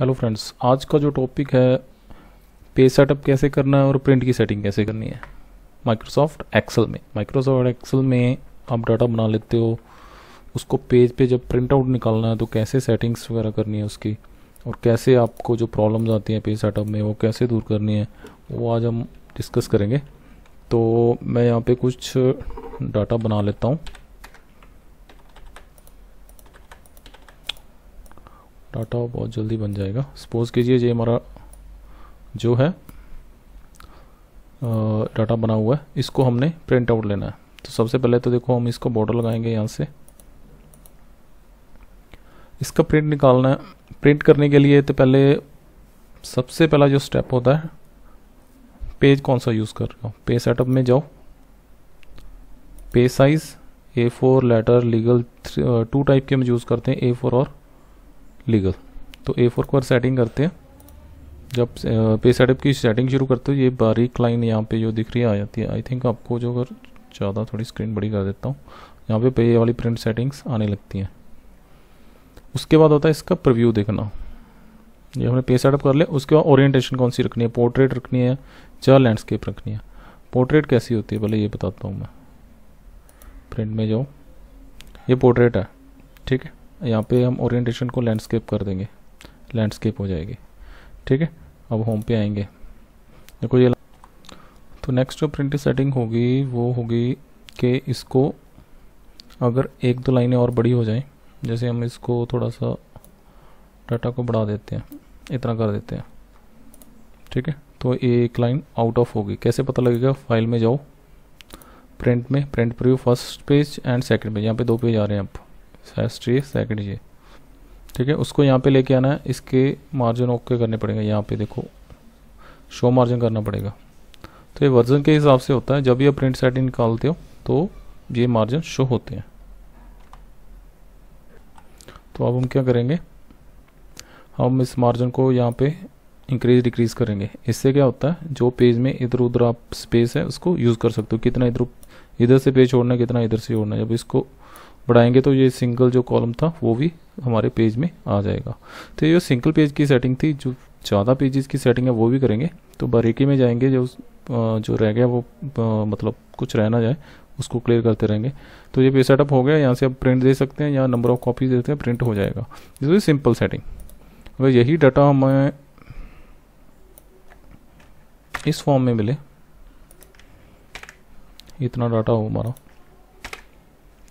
hello friends आज का जो टॉपिक है पेज सेटअप कैसे करना है और प्रिंट की सेटिंग कैसे करनी है माइक्रोसॉफ्ट एक्सेल में माइक्रोसॉफ्ट एक्सेल में आप डाटा बना लेते हो उसको पेज पे जब प्रिंट आउट निकालना है तो कैसे सेटिंग्स वगैरह करनी है उसकी और कैसे आपको जो प्रॉब्लम्स आती हैं पेज सेटअप में वो कैसे दूर करनी है वो आज हम डिस्कस करेंगे तो मैं यहाँ पर कुछ डाटा बना लेता हूँ डाटा बहुत जल्दी बन जाएगा सपोज़ कीजिए ये हमारा जो है डाटा बना हुआ है इसको हमने प्रिंट आउट लेना है तो सबसे पहले तो देखो हम इसको बॉर्डर लगाएंगे यहाँ से इसका प्रिंट निकालना है प्रिंट करने के लिए तो पहले सबसे पहला जो स्टेप होता है पेज कौन सा यूज़ कर रहे हो पेज सेटअप में जाओ page size A four letter legal two type के हम यूज़ करते हैं ए फोर और लीगल तो ए फोर को बार सेटिंग करते हैं जब पे सेटअप की सेटिंग शुरू करते हो ये बारीक लाइन यहाँ पे जो दिख रही है आ जाती है आई थिंक आपको जो अगर ज़्यादा थोड़ी स्क्रीन बड़ी कर देता हूँ यहाँ पे पे वाली प्रिंट सेटिंग्स आने लगती हैं उसके बाद होता है इसका प्रव्यू देखना ये हमने पे सेटअप कर लिया उसके बाद ओरिएंटेशन कौन सी रखनी है पोर्ट्रेट रखनी है या लैंडस्केप रखनी है पोर्ट्रेट कैसी होती है पहले ये बताता हूँ मैं प्रिंट में जाओ ये पोर्ट्रेट है ठीक है यहाँ पे हम ओरिएंटेशन को लैंडस्केप कर देंगे लैंडस्केप हो जाएगी ठीक है अब होम पे आएंगे देखो ये तो नेक्स्ट जो प्रिंट सेटिंग होगी वो होगी कि इसको अगर एक दो लाइनें और बड़ी हो जाएं जैसे हम इसको थोड़ा सा डाटा को बढ़ा देते हैं इतना कर देते हैं ठीक है तो एक लाइन आउट ऑफ होगी कैसे पता लगेगा फाइल में जाओ प्रिंट में print preview first page and second page यहाँ पे दो पेज आ रहे हैं आप सेकंड ये ठीक है उसको यहाँ पे लेके आना है इसके मार्जिन ओके करने पड़ेंगे यहाँ पे देखो शो मार्जिन करना पड़ेगा तो ये वर्जन के हिसाब से होता है जब ये प्रिंट सेटिंग निकालते हो तो ये मार्जिन शो होते हैं तो अब हम क्या करेंगे हम इस मार्जिन को यहाँ पे इंक्रीज डिक्रीज करेंगे इससे क्या होता है जो पेज में इधर उधर आप स्पेस है उसको यूज़ कर सकते हो कितना इधर इधर से पेज छोड़ना है कितना इधर से छोड़ना है जब इसको बढ़ाएंगे तो ये सिंगल जो कॉलम था वो भी हमारे पेज में आ जाएगा तो ये सिंगल पेज की सेटिंग थी जो ज़्यादा पेजेस की सेटिंग है वो भी करेंगे तो बारीकी में जाएंगे जो जो रह गया वो मतलब कुछ रहना जाए उसको क्लियर करते रहेंगे तो ये पेज सेटअप हो गया यहाँ से आप प्रिंट दे सकते हैं या नंबर ऑफ कॉपीज देते हैं प्रिंट हो जाएगा दिस सिंपल सेटिंग अगर यही डाटा हमें इस फॉर्म में मिले इतना डाटा हो हमारा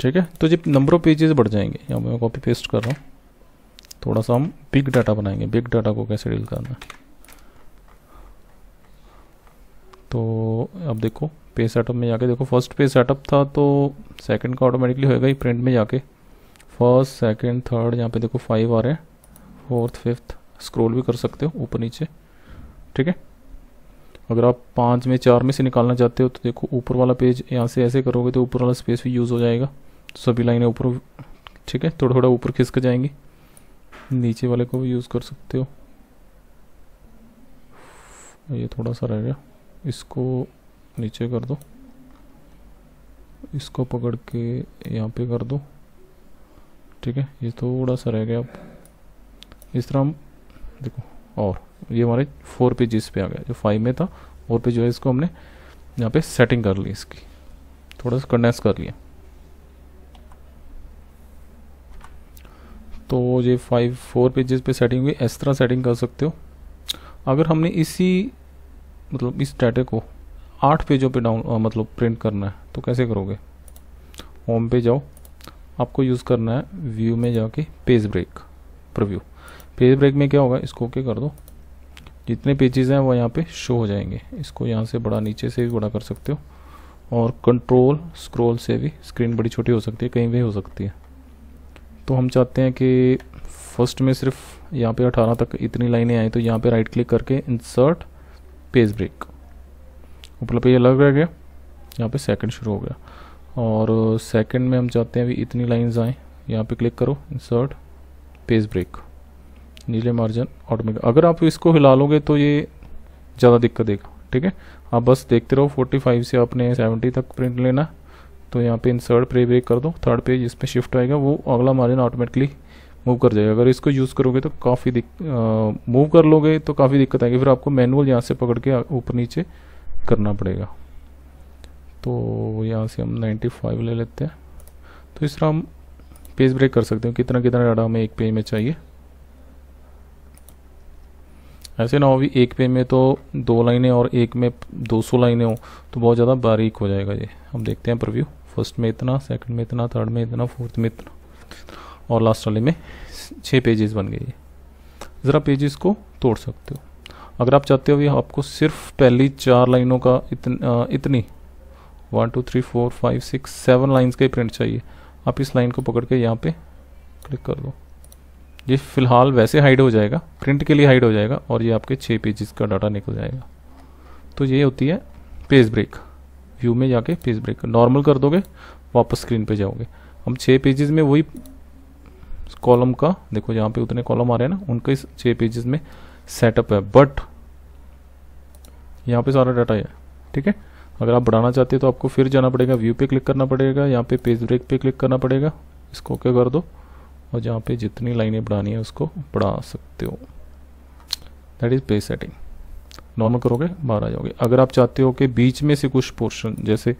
ठीक है तो जब नंबर ऑफ पेजेस बढ़ जाएंगे यहाँ मैं कॉपी पेस्ट कर रहा हूँ थोड़ा सा हम बिग डाटा बनाएंगे बिग डाटा को कैसे डील करना तो अब देखो पेज सेटअप में जाके देखो फर्स्ट पेज सेटअप था तो सेकंड का ऑटोमेटिकली होएगा ही प्रिंट में जाके फर्स्ट सेकंड थर्ड यहाँ पे देखो फाइव आ रहे हैं फोर्थ फिफ्थ स्क्रॉल भी कर सकते हो ऊपर नीचे ठीक है अगर आप पाँच में चार में से निकालना चाहते हो तो देखो ऊपर वाला पेज यहाँ से ऐसे करोगे तो ऊपर वाला स्पेस भी यूज़ हो जाएगा तो सभी लाइनें ऊपर ठीक है थोड़ा थोड़ा ऊपर खिसक जाएंगी नीचे वाले को भी यूज़ कर सकते हो ये थोड़ा सा रह गया इसको नीचे कर दो इसको पकड़ के यहाँ पे कर दो ठीक है ये थोड़ा सा रह गया अब इस तरह हम देखो और ये हमारे फोर पेजेस पे आ गया जो फाइव में था और पे जो है इसको हमने यहाँ पे सेटिंग कर ली इसकी थोड़ा सा कंडेंस कर लिया तो ये फाइव फोर पेजेस पे सेटिंग हुई इस तरह सेटिंग कर सकते हो अगर हमने इसी मतलब इस डाटे को आठ पेजों पे डाउन मतलब प्रिंट करना है तो कैसे करोगे होम पे जाओ आपको यूज़ करना है व्यू में जाके page break preview page break में क्या होगा इसको ओके कर दो जितने पेजेस हैं वो यहाँ पे शो हो जाएंगे इसको यहाँ से बड़ा नीचे से भी बड़ा कर सकते हो और कंट्रोल स्क्रॉल से भी स्क्रीन बड़ी छोटी हो सकती है कहीं भी हो सकती है तो हम चाहते हैं कि फर्स्ट में सिर्फ यहाँ पे 18 तक इतनी लाइनें आई तो यहाँ पे राइट क्लिक करके इंसर्ट पेज ब्रेक ऊपर ये अलग रह गया यहाँ पे सेकंड शुरू हो गया और सेकंड में हम चाहते हैं भी इतनी लाइन्स आएँ यहाँ पे क्लिक करो इंसर्ट पेज ब्रेक नीले मार्जिन ऑटोमेटिक अगर आप इसको हिला लोगे तो ये ज़्यादा दिक्कत देगा ठीक है आप बस देखते रहो 45 से आपने 70 तक प्रिंट लेना तो यहाँ पे इंसर्ट प्रे ब्रेक कर दो थर्ड पेज इसमें शिफ्ट आएगा वो अगला मार्जिन ऑटोमेटिकली मूव कर जाएगा अगर इसको यूज़ करोगे तो काफ़ी मूव कर लोगे तो काफ़ी दिक्कत आएगी फिर आपको मैनुअल यहाँ से पकड़ के ऊपर नीचे करना पड़ेगा तो यहाँ से हम फाइव ले लेते हैं तो इस तरह हम पेज ब्रेक कर सकते हैं कितना कितना डाटा हमें एक पेज में चाहिए ऐसे ना हो भी एक पे में तो दो लाइनें और एक में 200 लाइनें हो तो बहुत ज़्यादा बारीक हो जाएगा ये हम देखते हैं प्रव्यू फर्स्ट में इतना सेकंड में इतना थर्ड में इतना फोर्थ में इतना और लास्ट वाले में छः पेजेस बन गए ज़रा पेजेस को तोड़ सकते हो अगर आप चाहते हो भी आपको सिर्फ पहली चार लाइनों का इतन, आ, इतनी one two three four five six seven lines का ही प्रिंट चाहिए आप इस लाइन को पकड़ के यहाँ पर क्लिक कर दो ये फ़िलहाल वैसे हाइड हो जाएगा प्रिंट के लिए हाइड हो जाएगा और ये आपके छः पेजेस का डाटा निकल जाएगा तो ये होती है पेज ब्रेक व्यू में जाके पेज ब्रेक नॉर्मल कर दोगे वापस स्क्रीन पे जाओगे हम छः पेजेस में वही कॉलम का देखो जहाँ पे उतने कॉलम आ रहे हैं ना उनके इस छः पेजेस में सेटअप है बट यहाँ पे सारा डाटा है ठीक है अगर आप बढ़ाना चाहते हो तो आपको फिर जाना पड़ेगा व्यू पे क्लिक करना पड़ेगा यहाँ पे पेज ब्रेक पे क्लिक करना पड़ेगा इसको ओके कर दो और जहाँ पे जितनी लाइनें बढ़ानी है उसको बढ़ा सकते हो दैट इज़ पे सेटिंग नॉर्मल करोगे बाहर आ जाओगे अगर आप चाहते हो कि बीच में से कुछ पोर्शन जैसे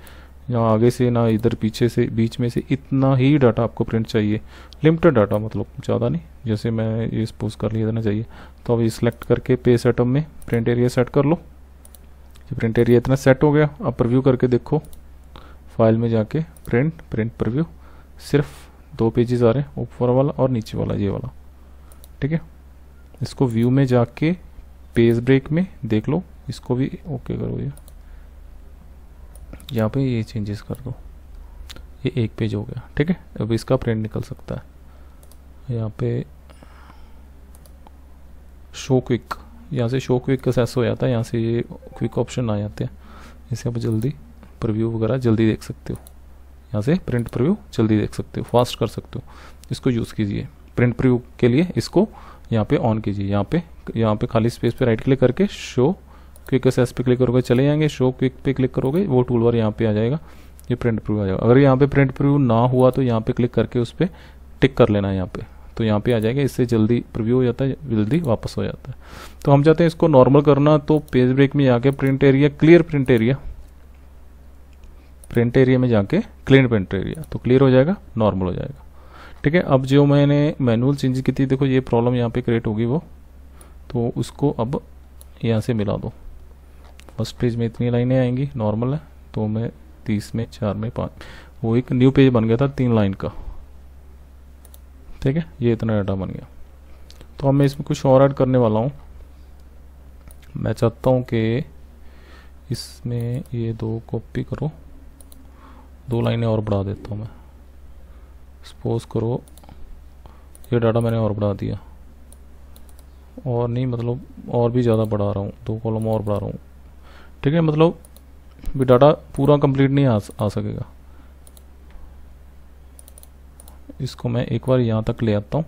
यहाँ आगे से ना इधर पीछे से बीच में से इतना ही डाटा आपको प्रिंट चाहिए लिमिटेड डाटा मतलब ज़्यादा नहीं जैसे मैं ये सपोज कर लिया देना चाहिए तो अब ये सिलेक्ट करके पे सेटअप में प्रिंट एरिया सेट कर लो ये प्रिंट एरिया इतना सेट हो गया अब प्रव्यू करके देखो फाइल में जाके प्रिंट प्रिंट प्रव्यू सिर्फ दो पेजेस आ रहे हैं ऊपर वाला और नीचे वाला ये वाला ठीक है इसको व्यू में जाके पेज ब्रेक में देख लो इसको भी ओके करो ये यहाँ पे ये चेंजेस कर दो ये एक पेज हो गया ठीक है अब इसका प्रिंट निकल सकता है यहाँ पे शो क्विक यहाँ से शो क्विक का सेस हो जाता है यहाँ से ये क्विक ऑप्शन आ जाते हैं इसे आप जल्दी प्रिव्यू वगैरह जल्दी देख सकते हो यहाँ से प्रिंट प्रव्यू जल्दी देख सकते हो फास्ट कर सकते हो इसको यूज़ कीजिए प्रिंट प्रव्यू के लिए इसको यहाँ पे ऑन कीजिए यहाँ पे यहाँ पे खाली स्पेस पे राइट क्लिक करके शो क्विक एस पे क्लिक करोगे चले जाएंगे शो क्विक पे क्लिक करोगे वो टूल बार यहाँ पे आ जाएगा ये प्रिंट प्रव्यू आ जाएगा अगर यहाँ पे प्रिंट प्रव्यू ना हुआ तो यहाँ पे क्लिक करके उस पर टिक कर लेना है यहाँ पे तो यहाँ पे आ जाएगा इससे जल्दी प्रिव्यू हो जाता है जल्दी वापस हो जाता है तो हम चाहते हैं इसको नॉर्मल करना तो पेज ब्रेक में आके print area clear print area print area में जाके क्लीन प्रिंट एरिया तो क्लियर हो जाएगा नॉर्मल हो जाएगा ठीक है अब जो मैंने मैनुअल चेंज की थी देखो ये प्रॉब्लम यहाँ पे क्रिएट होगी वो तो उसको अब यहाँ से मिला दो फर्स्ट पेज में इतनी लाइनें आएंगी नॉर्मल है तो मैं तीस में चार में पाँच वो एक न्यू पेज बन गया था तीन लाइन का ठीक है ये इतना डाटा बन गया तो अब मैं इसमें कुछ और ऐड करने वाला हूँ मैं चाहता हूँ कि इसमें ये दो कॉपी करो दो लाइनें और बढ़ा देता हूँ मैं सपोज़ करो ये डाटा मैंने और बढ़ा दिया और नहीं मतलब और भी ज़्यादा बढ़ा रहा हूँ दो कॉलम और बढ़ा रहा हूँ ठीक है मतलब भी डाटा पूरा कंप्लीट नहीं आ, आ सकेगा इसको मैं एक बार यहाँ तक ले आता हूँ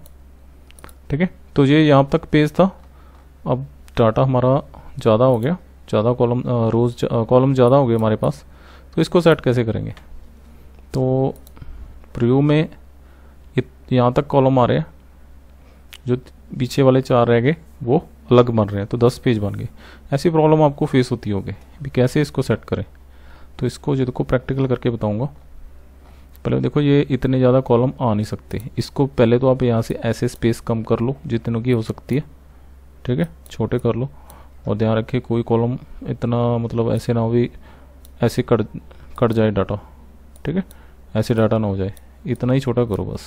ठीक है तो ये यहाँ तक पेज था अब डाटा हमारा ज़्यादा हो गया ज़्यादा कॉलम रोज़ कॉलम ज़्यादा हो गए हमारे पास तो इसको सेट कैसे करेंगे तो प्रिव्यू में यहाँ तक कॉलम आ रहे हैं जो पीछे वाले चार रह गए वो अलग बन रहे हैं तो दस पेज बन गए ऐसी प्रॉब्लम आपको फेस होती होगी भी कैसे इसको सेट करें तो इसको जो देखो प्रैक्टिकल करके बताऊंगा पहले देखो ये इतने ज़्यादा कॉलम आ नहीं सकते इसको पहले तो आप यहाँ से ऐसे स्पेस कम कर लो जितनों की हो सकती है ठीक है छोटे कर लो और ध्यान रखिए कोई कॉलम इतना मतलब ऐसे ना हो भी ऐसे कट कट जाए डाटा ठीक है ऐसे डाटा ना हो जाए इतना ही छोटा करो बस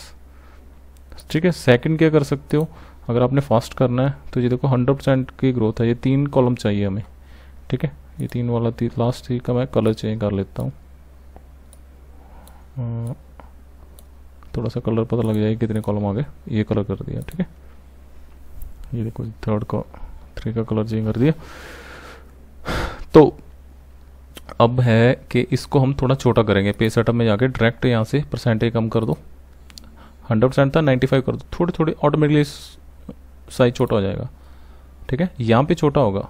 ठीक है सेकंड क्या कर सकते हो अगर आपने फास्ट करना है तो ये देखो हंड्रेड परसेंट की ग्रोथ है ये तीन कॉलम चाहिए हमें ठीक है ये तीन वाला ती, लास्ट थ्री का मैं कलर चेंज कर लेता हूँ अं, थोड़ा सा कलर पता लग जाए कितने कॉलम आ गए ये कलर कर दिया ठीक है ये देखो थर्ड का थ्री का कलर चेंज कर दिया तो अब है कि इसको हम थोड़ा छोटा करेंगे पे सेटअप में जाके डायरेक्ट यहाँ से परसेंटेज कम कर दो हंड्रेड परसेंट था नाइन्टी फाइव कर दो थोड़े थोड़े ऑटोमेटिकली साइज छोटा हो जाएगा ठीक है यहाँ पे छोटा होगा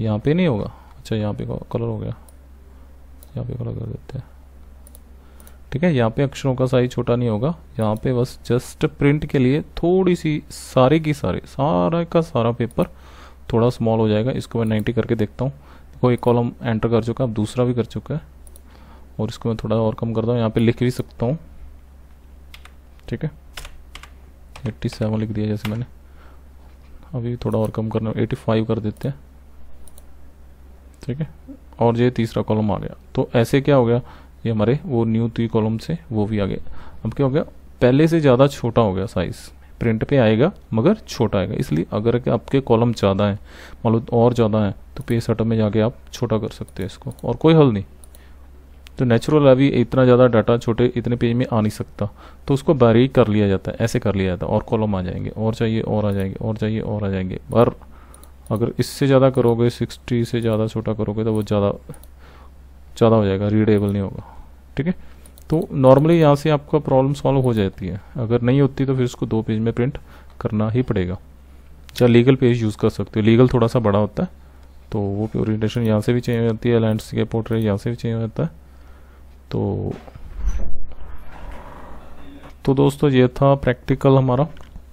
यहाँ पे नहीं होगा अच्छा यहाँ पे कलर हो गया यहाँ पे कलर कर देते हैं ठीक है यहाँ पे अक्षरों का साइज छोटा नहीं होगा यहाँ पे बस जस्ट प्रिंट के लिए थोड़ी सी सारे की सारे सारा का सारा पेपर थोड़ा स्मॉल हो जाएगा इसको मैं नाइन्टी करके देखता हूँ देखो एक कॉलम एंटर कर चुका है अब दूसरा भी कर चुका है और इसको मैं थोड़ा और कम करता हूँ यहाँ पे लिख भी सकता हूँ ठीक है एट्टी सेवन लिख दिया जैसे मैंने अभी थोड़ा और कम करना एटी फाइव कर देते हैं ठीक है और ये तीसरा कॉलम आ गया तो ऐसे क्या हो गया ये हमारे वो न्यू थ्री कॉलम से वो भी आ गया अब क्या हो गया पहले से ज़्यादा छोटा हो गया साइज़ प्रिंट पे आएगा मगर छोटा आएगा इसलिए अगर आपके कॉलम ज़्यादा हैं मान लो और ज़्यादा हैं तो पेज सेटअप में जाके आप छोटा कर सकते हैं इसको और कोई हल नहीं तो नेचुरल अभी इतना ज़्यादा डाटा छोटे इतने पेज में आ नहीं सकता तो उसको बारीक कर लिया जाता है ऐसे कर लिया जाता है और कॉलम आ जाएंगे और चाहिए और आ जाएंगे और चाहिए और आ जाएंगे पर अगर इससे ज़्यादा करोगे सिक्सटी से ज़्यादा छोटा करोगे तो वो ज़्यादा ज़्यादा हो जाएगा रीडेबल नहीं होगा ठीक है तो नॉर्मली यहाँ से आपका प्रॉब्लम सॉल्व हो जाती है अगर नहीं होती तो फिर इसको दो पेज में प्रिंट करना ही पड़ेगा चाहे लीगल पेज यूज़ कर सकते हो लीगल थोड़ा सा बड़ा होता है तो वो ओरिएंटेशन यहाँ से भी चेंज हो जाती है लैंड के पोर्ट्रेट यहाँ से भी चेंज हो जाता है तो तो दोस्तों ये था प्रैक्टिकल हमारा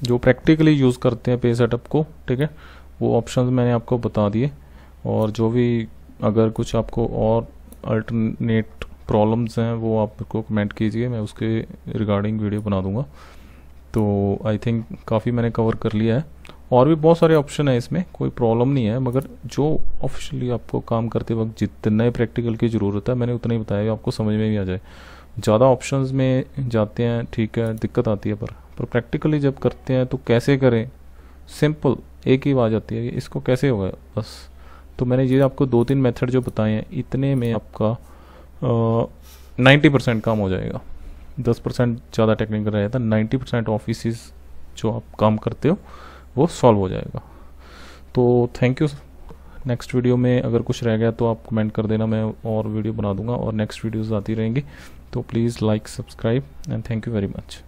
जो प्रैक्टिकली यूज़ करते हैं पे सेटअप को ठीक है वो ऑप्शन मैंने आपको बता दिए और जो भी अगर कुछ आपको और अल्टरनेट प्रॉब्लम्स हैं वो आपको कमेंट कीजिए मैं उसके रिगार्डिंग वीडियो बना दूंगा तो आई थिंक काफ़ी मैंने कवर कर लिया है और भी बहुत सारे ऑप्शन है इसमें कोई प्रॉब्लम नहीं है मगर जो ऑफिशियली आपको काम करते वक्त जितने प्रैक्टिकल की ज़रूरत है मैंने उतना ही बताया आपको समझ में भी आ जाए ज़्यादा ऑप्शन में जाते हैं ठीक है दिक्कत आती है पर पर प्रैक्टिकली जब करते हैं तो कैसे करें सिंपल एक ही आवाज आती है इसको कैसे होगा बस तो मैंने ये आपको दो तीन मेथड जो बताए हैं इतने में आपका नाइन्टी परसेंट काम हो जाएगा दस परसेंट ज़्यादा टेक्निकल रहेगा है नाइन्टी परसेंट ऑफिस जो आप काम करते हो वो सॉल्व हो जाएगा तो थैंक यू नेक्स्ट वीडियो में अगर कुछ रह गया तो आप कमेंट कर देना मैं और वीडियो बना दूंगा और नेक्स्ट वीडियोज आती रहेंगी तो please like subscribe and thank you very much